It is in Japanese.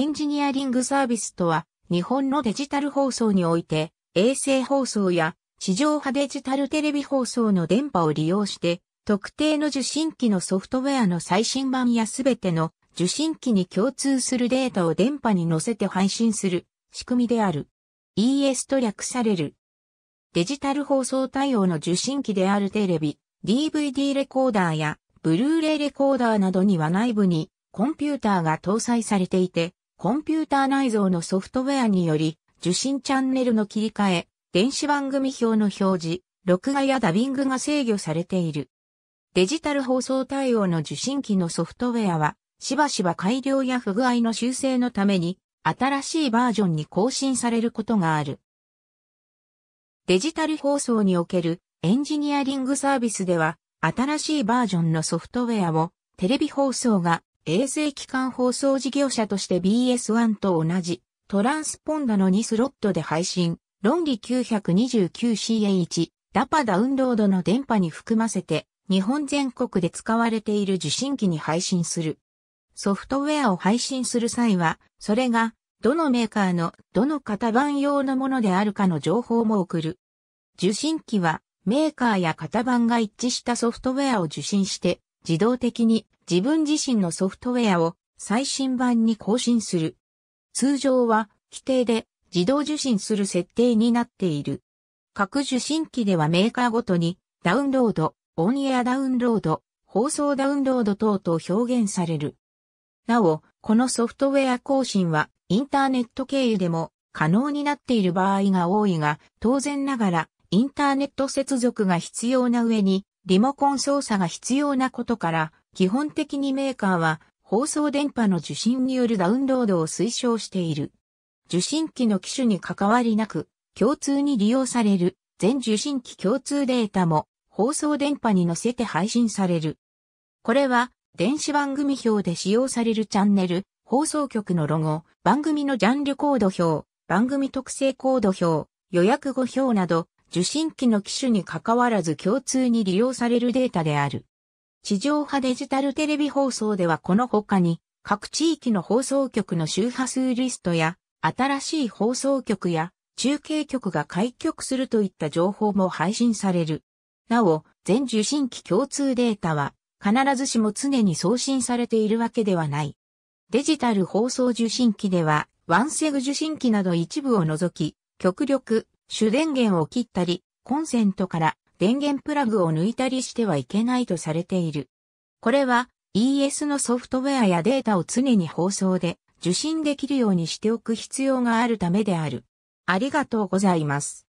エンジニアリングサービスとは、日本のデジタル放送において、衛星放送や地上波デジタルテレビ放送の電波を利用して、特定の受信機のソフトウェアの最新版やすべての受信機に共通するデータを電波に乗せて配信する仕組みである。ES と略される。デジタル放送対応の受信機であるテレビ、DVD レコーダーやブルーレイレコーダーなどには内部にコンピューターが搭載されていて、コンピューター内蔵のソフトウェアにより、受信チャンネルの切り替え、電子番組表の表示、録画やダビングが制御されている。デジタル放送対応の受信機のソフトウェアは、しばしば改良や不具合の修正のために、新しいバージョンに更新されることがある。デジタル放送におけるエンジニアリングサービスでは、新しいバージョンのソフトウェアをテレビ放送が衛星機関放送事業者として BS1 と同じトランスポンダの2スロットで配信、論理 929CA1、ダパダウンロードの電波に含ませて、日本全国で使われている受信機に配信する。ソフトウェアを配信する際は、それが、どのメーカーの、どの型番用のものであるかの情報も送る。受信機は、メーカーや型番が一致したソフトウェアを受信して、自動的に自分自身のソフトウェアを最新版に更新する。通常は規定で自動受信する設定になっている。各受信機ではメーカーごとにダウンロード、オンエアダウンロード、放送ダウンロード等と表現される。なお、このソフトウェア更新はインターネット経由でも可能になっている場合が多いが、当然ながらインターネット接続が必要な上にリモコン操作が必要なことから、基本的にメーカーは放送電波の受信によるダウンロードを推奨している。受信機の機種に関わりなく、共通に利用される全受信機共通データも放送電波に乗せて配信される。これは電子番組表で使用されるチャンネル、放送局のロゴ、番組のジャンルコード表、番組特性コード表、予約語表など受信機の機種に関わらず共通に利用されるデータである。地上波デジタルテレビ放送ではこの他に、各地域の放送局の周波数リストや、新しい放送局や、中継局が開局するといった情報も配信される。なお、全受信機共通データは、必ずしも常に送信されているわけではない。デジタル放送受信機では、ワンセグ受信機など一部を除き、極力主電源を切ったり、コンセントから電源プラグを抜いたりしてはいけないとされている。これは ES のソフトウェアやデータを常に放送で受信できるようにしておく必要があるためである。ありがとうございます。